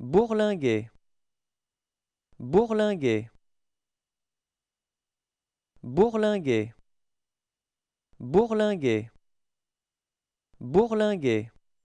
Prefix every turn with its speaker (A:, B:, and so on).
A: bourlinguer bourlinguer bourlinguer bourlinguer bourlinguer